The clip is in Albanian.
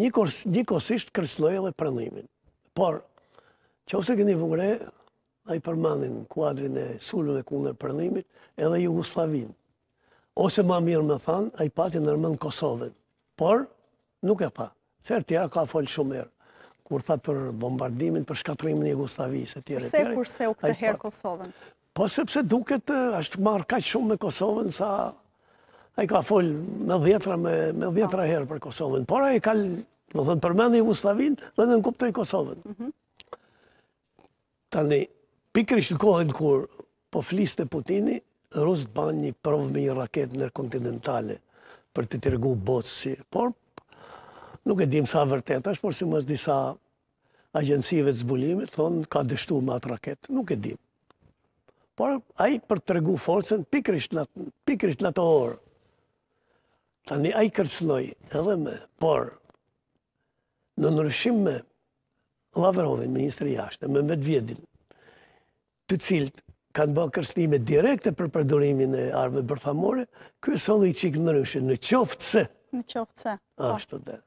një kosisht kërcloj e dhe pranimin. Por, që ose këni vëngre, a i përmanin kuadrin e sulën e kullën pranimit, edhe Jugoslavin. Ose ma mirë me than, a i pati nërmën Kosovën. Por, nuk e pa. Qërë tjera ka folë shumë kur tha për bombardimin, për shkatrimin e Gustavis e tjere tjere. Përse kurse u këtë herë Kosovën? Po sepse duket është marrë kaqë shumë me Kosovën sa a i ka folë me dhjetra, me, dhjetra po. herë për Kosovën, por a i ka, në thënë, përmeni Jugoslavin dhe në nënkuptoj Kosovën. Mhm. Mhm. Tani, pikrish në kohën kur po fliste Putini, rusët banë një provë me një raket nërkontinentale për të tërgu botësi, por nuk e dim sa vërtet, është, por si mësë disa agjensive të zbulimit, thonë, ka dështu me atë raket, nuk e dim. Por a i për tërgu forësën, pikrish në, në të orë, Tani a i kërcënoj edhe me, por në nërëshim me Lavrovin, Ministri Jashtë, me Medvjedin, të cilët kanë bërë kërcënime direkte për përdurimin e arve bërthamore, kjo e i qikë nërëshim, në qoftë se. Në qoftë se. Po. Ashtë të dhe.